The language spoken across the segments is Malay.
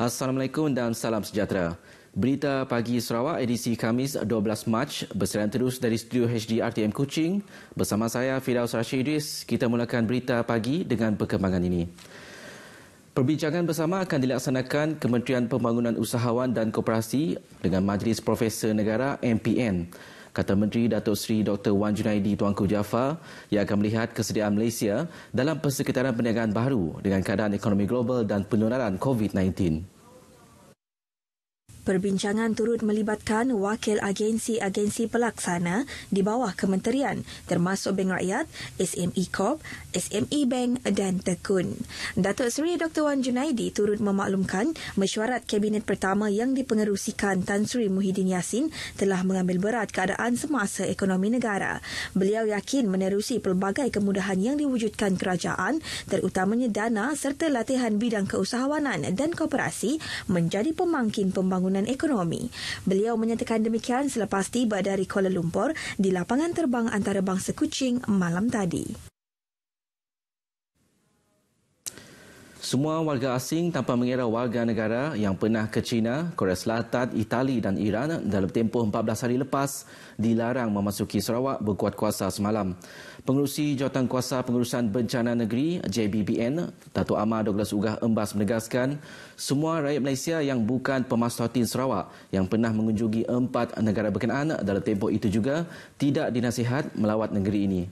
Assalamualaikum dan salam sejahtera. Berita Pagi Sarawak edisi Kamis 12 Mac berserian terus dari Studio HD RTM Kuching. Bersama saya Firaus Rashid Idris, kita mulakan berita pagi dengan perkembangan ini. Perbincangan bersama akan dilaksanakan Kementerian Pembangunan Usahawan dan Koperasi dengan Majlis Profesor Negara MPN. Kata Menteri Datuk Seri Dr. Wan Junaidi Tuanku Jaafar yang akan melihat kesediaan Malaysia dalam persekitaran perniagaan baru dengan keadaan ekonomi global dan penularan COVID-19. Perbincangan turut melibatkan wakil agensi-agensi pelaksana di bawah kementerian termasuk Bank Rakyat, SME Corp, SME Bank dan Tekun. Datuk Seri Dr. Wan Junaidi turut memaklumkan mesyuarat kabinet pertama yang dipengerusikan Tan Sri Muhyiddin Yassin telah mengambil berat keadaan semasa ekonomi negara. Beliau yakin menerusi pelbagai kemudahan yang diwujudkan kerajaan terutamanya dana serta latihan bidang keusahawanan dan koperasi menjadi pemangkin pembangunan Pembangunan Ekonomi. Beliau menyatakan demikian selepas tiba dari Kuala Lumpur di lapangan terbang antarabangsa Kuching malam tadi. Semua warga asing tanpa mengira warga negara yang pernah ke China, Korea Selatan, Itali dan Iran dalam tempoh 14 hari lepas dilarang memasuki Sarawak berkuat kuasa semalam. Pengurusi Kuasa Pengurusan Bencana Negeri JBBN, Datuk Amar Douglas Ugah Embas menegaskan semua rakyat Malaysia yang bukan pemastautin Sarawak yang pernah mengunjungi empat negara berkenaan dalam tempoh itu juga tidak dinasihat melawat negeri ini.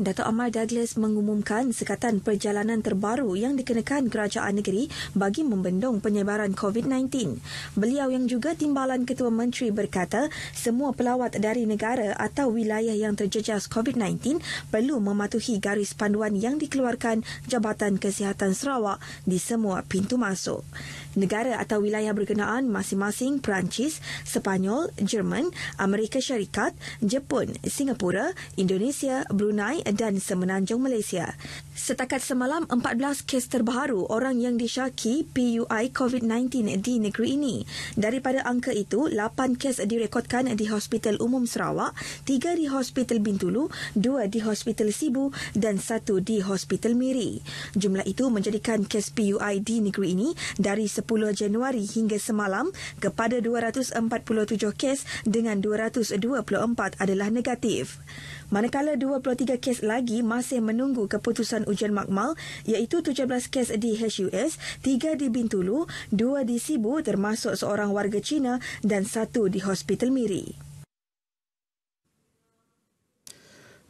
Dato' Amar Douglas mengumumkan sekatan perjalanan terbaru yang dikenakan kerajaan negeri bagi membendung penyebaran COVID-19. Beliau yang juga timbalan ketua menteri berkata semua pelawat dari negara atau wilayah yang terjejas COVID-19 perlu mematuhi garis panduan yang dikeluarkan Jabatan Kesihatan Sarawak di semua pintu masuk. Negara atau wilayah berkenaan masing-masing Perancis, Sepanyol, Jerman, Amerika Syarikat, Jepun, Singapura, Indonesia, Brunei, dan Semenanjung Malaysia. Setakat semalam, 14 kes terbaru orang yang disyaki PUI COVID-19 di negeri ini. Daripada angka itu, 8 kes direkodkan di Hospital Umum Sarawak, 3 di Hospital Bintulu, 2 di Hospital Sibu dan 1 di Hospital Miri. Jumlah itu menjadikan kes PUI di negeri ini dari 10 Januari hingga semalam kepada 247 kes dengan 224 adalah negatif. Manakala 23 kes lagi masih menunggu keputusan ujian makmal iaitu 17 kes di HUS, 3 di Bintulu, 2 di Sibu termasuk seorang warga Cina dan 1 di Hospital Miri.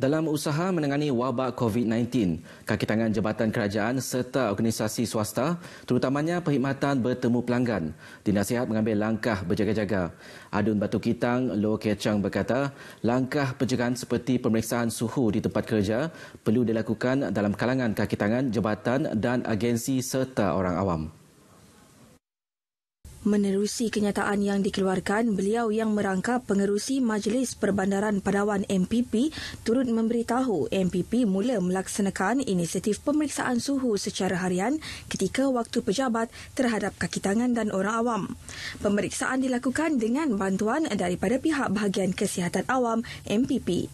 Dalam usaha menangani wabak COVID-19, kaki tangan jabatan kerajaan serta organisasi swasta, terutamanya perkhidmatan bertemu pelanggan, dinasihat mengambil langkah berjaga-jaga. Adun Batu Kitang, Lo Kechang berkata, langkah pencegahan seperti pemeriksaan suhu di tempat kerja perlu dilakukan dalam kalangan kaki tangan jabatan dan agensi serta orang awam. Menerusi kenyataan yang dikeluarkan, beliau yang merangkap pengerusi Majlis Perbandaran Padawan MPP turut memberitahu MPP mula melaksanakan inisiatif pemeriksaan suhu secara harian ketika waktu pejabat terhadap kaki tangan dan orang awam. Pemeriksaan dilakukan dengan bantuan daripada pihak bahagian kesihatan awam MPP.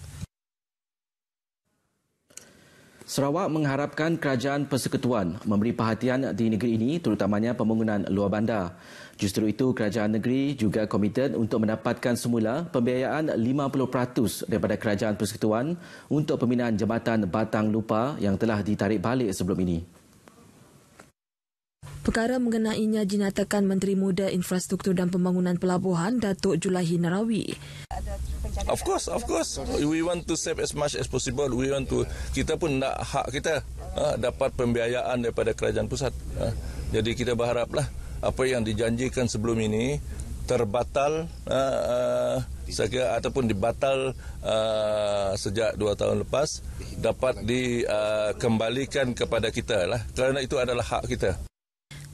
Sarawak mengharapkan kerajaan persekutuan memberi perhatian di negeri ini terutamanya pembangunan luar bandar. Justru itu, kerajaan negeri juga komited untuk mendapatkan semula pembiayaan 50% daripada kerajaan persekutuan untuk pembinaan jematan Batang Lupa yang telah ditarik balik sebelum ini. Perkara mengenainya dinyatakan Menteri Muda Infrastruktur dan Pembangunan Pelabuhan Datuk Julahi Narawi. Of course, of course. We want to save as much as possible. We want to kita pun nak hak kita ha, dapat pembiayaan daripada kerajaan pusat. Ha, jadi kita berharaplah apa yang dijanjikan sebelum ini terbatal uh, uh, kira, ataupun dibatal uh, sejak dua tahun lepas dapat dikembalikan uh, kepada kita lah kerana itu adalah hak kita.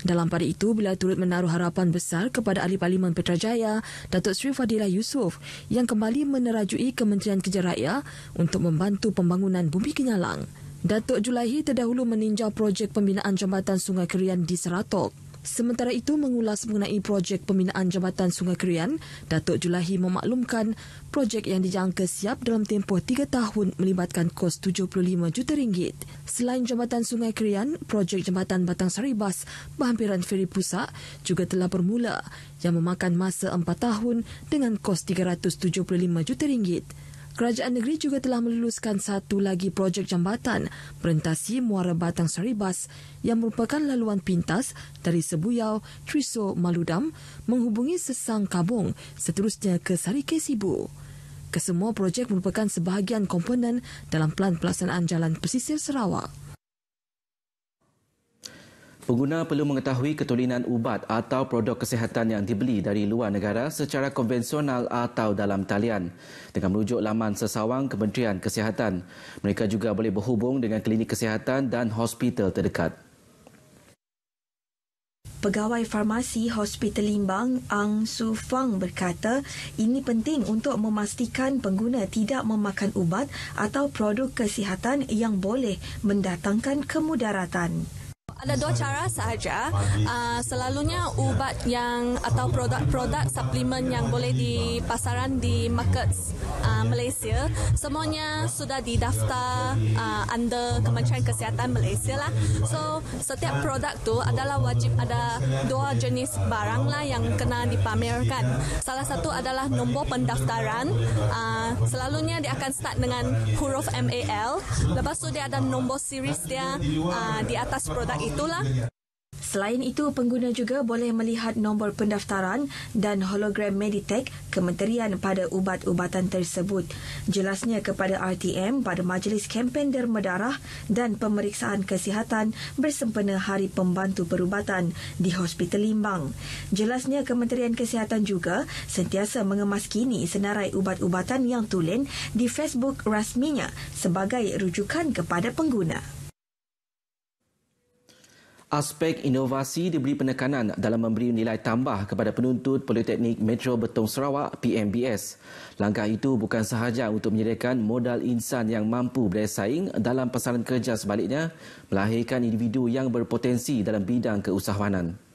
Dalam pada itu, beliau turut menaruh harapan besar kepada Ahli Parlimen Petrajaya, Datuk Sri Fadilah Yusof yang kembali menerajui Kementerian Kerja Raya untuk membantu pembangunan Bumi Kenyalang. Datuk Julaihi terdahulu meninjau projek pembinaan jambatan Sungai Kerian di Seratok. Sementara itu mengulas mengenai projek pembinaan jambatan Sungai Kerian, Datuk Julahi memaklumkan projek yang dijangka siap dalam tempoh tiga tahun melibatkan kos 75 juta ringgit. Selain jambatan Sungai Kerian, projek jambatan Batang Saribas berhampiran Feri Pusak juga telah bermula yang memakan masa empat tahun dengan kos 375 juta ringgit kerajaan negeri juga telah meluluskan satu lagi projek jambatan perintasi Muara Batang Saribas yang merupakan laluan pintas dari Sebuyau, Triso, Maludam menghubungi Sesang Kabung seterusnya ke Sarike Sibu. Kesemua projek merupakan sebahagian komponen dalam pelan pelaksanaan jalan pesisir Sarawak. Pengguna perlu mengetahui ketulinan ubat atau produk kesihatan yang dibeli dari luar negara secara konvensional atau dalam talian dengan merujuk laman sesawang Kementerian Kesihatan. Mereka juga boleh berhubung dengan klinik kesihatan dan hospital terdekat. Pegawai Farmasi Hospital Limbang Ang Su Fang berkata, ini penting untuk memastikan pengguna tidak memakan ubat atau produk kesihatan yang boleh mendatangkan kemudaratan. Ada dua cara sahaja. Uh, selalunya ubat yang atau produk-produk suplemen yang boleh di pasaran di market uh, ah, Malaysia semuanya sudah didaftar uh, under Kementerian Kesihatan Malaysia lah. So setiap produk tu adalah wajib ada dua jenis barang lah yang kena dipamerkan. Salah satu adalah nombor pendaftaran. Uh, selalunya dia akan start dengan huruf MAL. Lepas tu dia ada nombor series dia uh, di atas produk itu itulah. Ya, ya. Selain itu, pengguna juga boleh melihat nombor pendaftaran dan hologram Meditech kementerian pada ubat-ubatan tersebut. Jelasnya kepada RTM pada Majlis Kempen Derma Darah dan Pemeriksaan Kesihatan bersempena Hari Pembantu Perubatan di Hospital Limbang. Jelasnya Kementerian Kesihatan juga sentiasa mengemaskini senarai ubat-ubatan yang tulen di Facebook rasminya sebagai rujukan kepada pengguna. Aspek inovasi diberi penekanan dalam memberi nilai tambah kepada penuntut Politeknik Metro Betong Sarawak PMBS. Langkah itu bukan sahaja untuk menyediakan modal insan yang mampu berdaya saing dalam pasaran kerja sebaliknya, melahirkan individu yang berpotensi dalam bidang keusahawanan.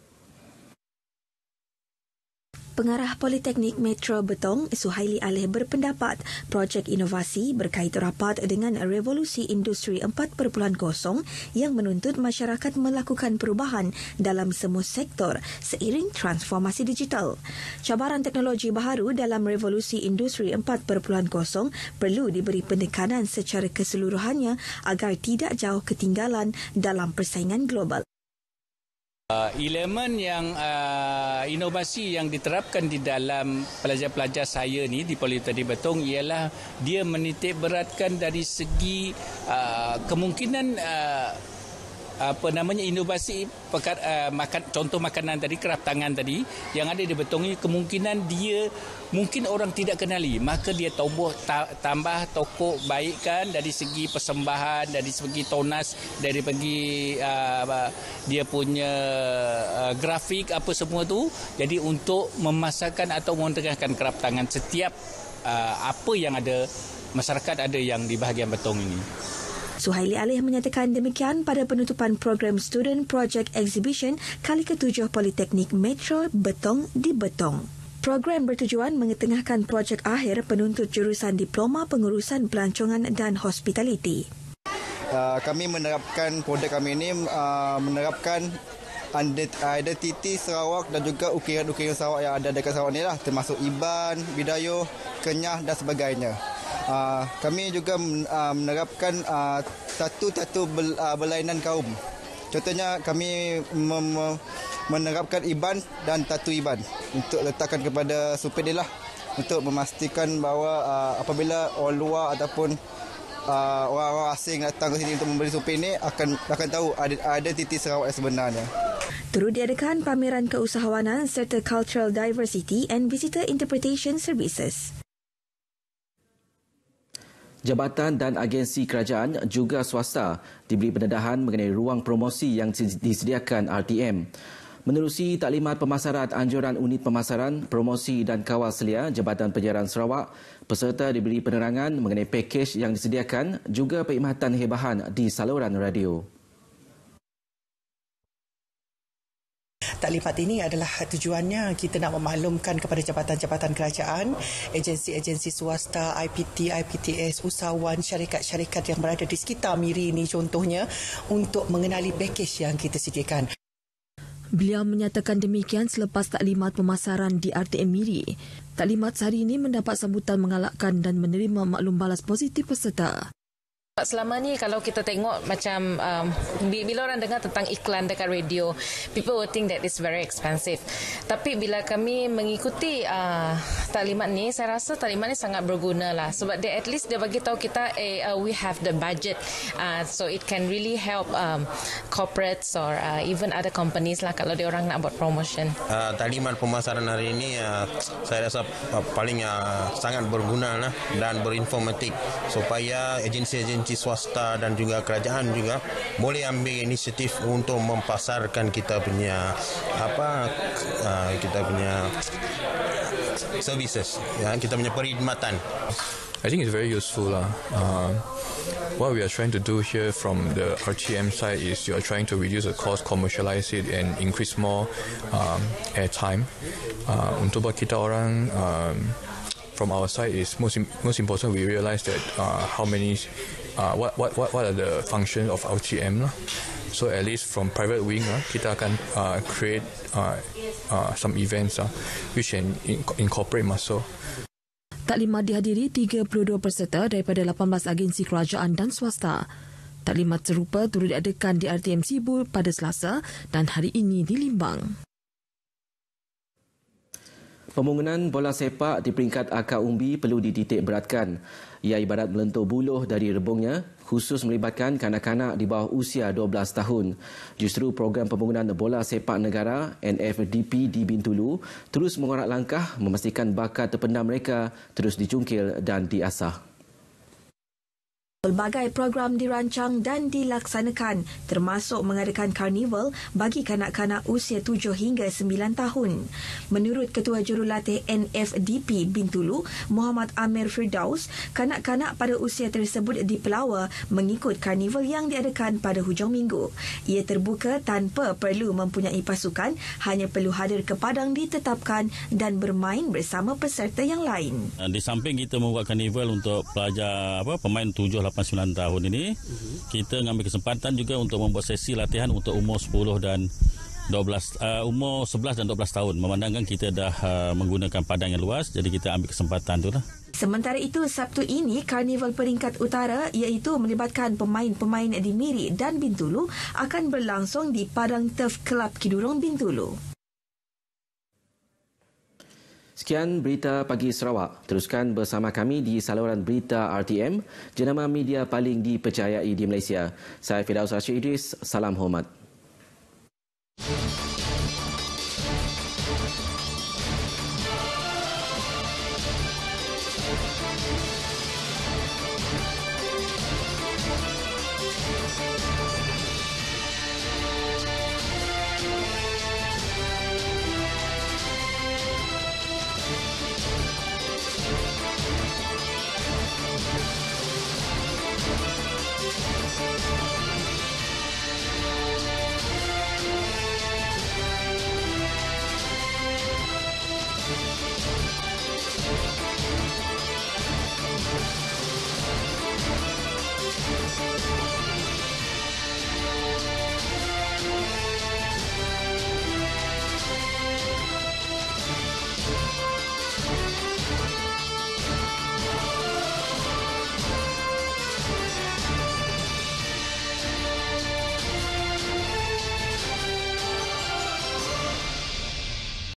Pengarah Politeknik Metro Betong Suhaili Aleh berpendapat projek inovasi berkait rapat dengan revolusi industri 4.0 yang menuntut masyarakat melakukan perubahan dalam semua sektor seiring transformasi digital. Cabaran teknologi baharu dalam revolusi industri 4.0 perlu diberi penekanan secara keseluruhannya agar tidak jauh ketinggalan dalam persaingan global. Uh, elemen yang uh, inovasi yang diterapkan di dalam pelajar-pelajar saya ni di Politeknik Betong ialah dia menitik beratkan dari segi uh, kemungkinan uh, apa namanya inovasi pekat, uh, makan contoh makanan tadi kerap tangan tadi yang ada di betongi kemungkinan dia mungkin orang tidak kenali maka dia tambah tambah tokok baikkan dari segi persembahan dari segi tonas dari segi uh, dia punya uh, grafik apa semua tu jadi untuk memasakkan atau mengetengahkan kerap tangan setiap uh, apa yang ada masyarakat ada yang di bahagian betong ini Suhaili Alih menyatakan demikian pada penutupan program Student Project Exhibition kali ketujuh Politeknik Metro Betong di Betong. Program bertujuan mengetengahkan projek akhir penuntut jurusan Diploma Pengurusan Pelancongan dan Hospitaliti. Ah, kami menerapkan produk kami ini ah, menerapkan identiti Sarawak dan juga ukiran-ukiran Sarawak yang ada dekat Sarawak ini lah, termasuk Iban, Bidayuh, Kenyah dan sebagainya uh, kami juga uh, menerapkan uh, ah, tatu-tatu bel, uh, berlainan kaum. Contohnya kami menerapkan iban dan tatu iban untuk letakkan kepada supir dia lah untuk memastikan bahawa uh, apabila orang luar ataupun uh, orang-orang asing datang ke sini untuk membeli supir ini akan akan tahu ada ada titik Sarawak yang sebenarnya. Terus diadakan pameran keusahawanan serta Cultural Diversity and Visitor Interpretation Services jabatan dan agensi kerajaan juga swasta diberi pendedahan mengenai ruang promosi yang disediakan RTM. Menerusi taklimat pemasaran anjuran unit pemasaran, promosi dan kawal selia Jabatan penjaraan Sarawak, peserta diberi penerangan mengenai pakej yang disediakan juga perkhidmatan hebahan di saluran radio. taklimat ini adalah tujuannya kita nak memaklumkan kepada jabatan-jabatan kerajaan, agensi-agensi swasta, IPT, IPTS, usahawan, syarikat-syarikat yang berada di sekitar Miri ini contohnya untuk mengenali pakej yang kita sediakan. Beliau menyatakan demikian selepas taklimat pemasaran di RTM Miri. Taklimat sehari ini mendapat sambutan mengalakkan dan menerima maklum balas positif peserta selama ni kalau kita tengok macam um, bila orang dengar tentang iklan dekat radio, people will think that it's very expensive. Tapi bila kami mengikuti uh, taklimat ni, saya rasa talimat ni sangat berguna lah. Sebab dia at least dia bagi tahu kita eh, uh, we have the budget. Uh, so it can really help um, corporates or uh, even other companies lah kalau dia orang nak buat promotion. Uh, taklimat pemasaran hari ini uh, saya rasa uh, paling uh, sangat berguna lah dan berinformatik supaya agensi-agensi instansi swasta dan juga kerajaan juga boleh ambil inisiatif untuk mempasarkan kita punya apa ah, kita punya services ya kita punya perkhidmatan I think it's very useful lah. Uh, what we are trying to do here from the RTM side is you are trying to reduce the cost, commercialise it, and increase more um, airtime. Uh, untuk buat kita orang um, from our side is most most important. We realise that uh, how many uh, what what what what are the function of LGM lah. So at least from private wing lah, kita akan uh, create uh, uh, some events lah, which can incorporate muscle. Taklimat dihadiri 32 peserta daripada 18 agensi kerajaan dan swasta. Taklimat serupa turut diadakan di RTM Sibul pada Selasa dan hari ini di Limbang. Pembangunan bola sepak di peringkat akar umbi perlu dititik beratkan. Ia ibarat melentur buluh dari rebungnya khusus melibatkan kanak-kanak di bawah usia 12 tahun. Justru program pembangunan bola sepak negara NFDP di Bintulu terus mengorak langkah memastikan bakat terpendam mereka terus dicungkil dan diasah. Pelbagai program dirancang dan dilaksanakan termasuk mengadakan karnival bagi kanak-kanak usia 7 hingga 9 tahun. Menurut Ketua Jurulatih NFDP Bintulu, Muhammad Amir Firdaus, kanak-kanak pada usia tersebut di Pelawa mengikut karnival yang diadakan pada hujung minggu. Ia terbuka tanpa perlu mempunyai pasukan, hanya perlu hadir ke padang ditetapkan dan bermain bersama peserta yang lain. Di samping kita membuat karnival untuk pelajar apa pemain tujuh. Lah, 8-9 tahun ini mhm. kita mengambil kesempatan juga untuk membuat sesi latihan untuk umur 10 dan 12 uh, umur 11 dan 12 tahun memandangkan kita dah uh, menggunakan padang yang luas jadi kita ambil kesempatan itulah Sementara itu, Sabtu ini, Karnival Peringkat Utara iaitu melibatkan pemain-pemain di Miri dan Bintulu akan berlangsung di Padang Turf Club Kidurung Bintulu. Sekian berita pagi Sarawak. Teruskan bersama kami di saluran berita RTM, jenama media paling dipercayai di Malaysia. Saya Fidaus Rashid Idris, salam hormat.